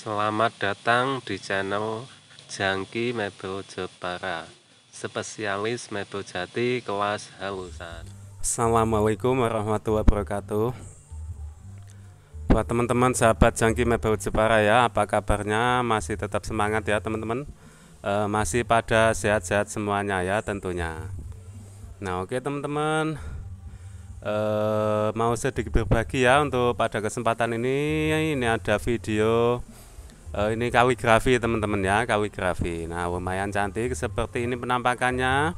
Selamat datang di channel Jangki Mebel Jepara Spesialis Mebel Jati kelas halusan Assalamualaikum warahmatullahi wabarakatuh Buat teman-teman sahabat Jangki Mebel Jepara ya Apa kabarnya? Masih tetap semangat ya teman-teman e, Masih pada sehat-sehat semuanya ya tentunya Nah oke teman-teman e, Mau sedikit berbagi ya untuk pada kesempatan ini Ini ada video uh, ini kawigrafi teman-teman ya kawigrafi nah lumayan cantik seperti ini penampakannya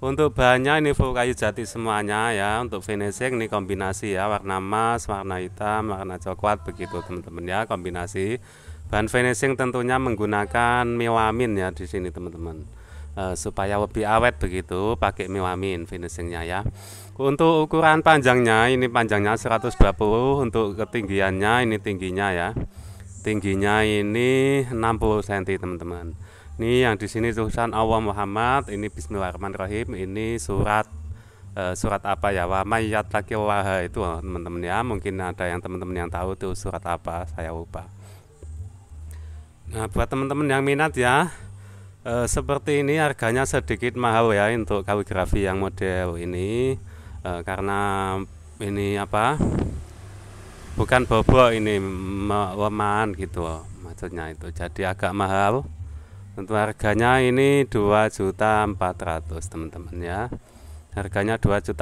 untuk bahannya ini full kayu jati semuanya ya untuk finishing ini kombinasi ya warna emas warna hitam warna coklat begitu teman-teman ya kombinasi bahan finishing tentunya menggunakan miwamin ya di sini teman-teman uh, supaya lebih awet begitu pakai miwamin finishingnya ya untuk ukuran panjangnya ini panjangnya 120 untuk ketinggiannya ini tingginya ya tingginya ini 60 cm teman-teman ini yang di sini tulisan Allah Muhammad ini Bismillahirrahmanirrahim ini surat uh, surat apa ya wamayat laki waha itu teman-teman ya mungkin ada yang teman-teman yang tahu itu surat apa saya lupa nah buat teman-teman yang minat ya E, seperti ini harganya sedikit mahal ya untuk kaligrafi yang model ini e, karena ini apa bukan bobo ini lemahan gitu maksudnya itu jadi agak mahal untuk harganya ini 2.400 teman-teman ya harganya 2.400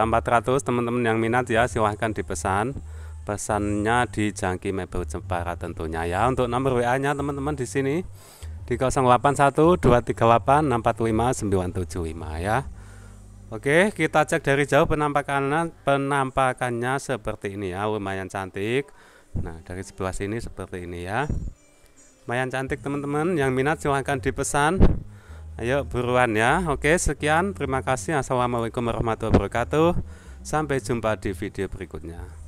teman-teman yang minat ya silahkan dipesan pesannya di Jangki Mebel cempara tentunya ya untuk nomor WA nya teman-teman di sini di 081 238 645 975 ya Oke, kita cek dari jauh penampakannya penampakannya seperti ini ya, lumayan cantik. Nah, dari sebelah sini seperti ini ya. Lumayan cantik teman-teman, yang minat silahkan dipesan. Ayo buruan ya. Oke, sekian. Terima kasih. Assalamualaikum warahmatullahi wabarakatuh. Sampai jumpa di video berikutnya.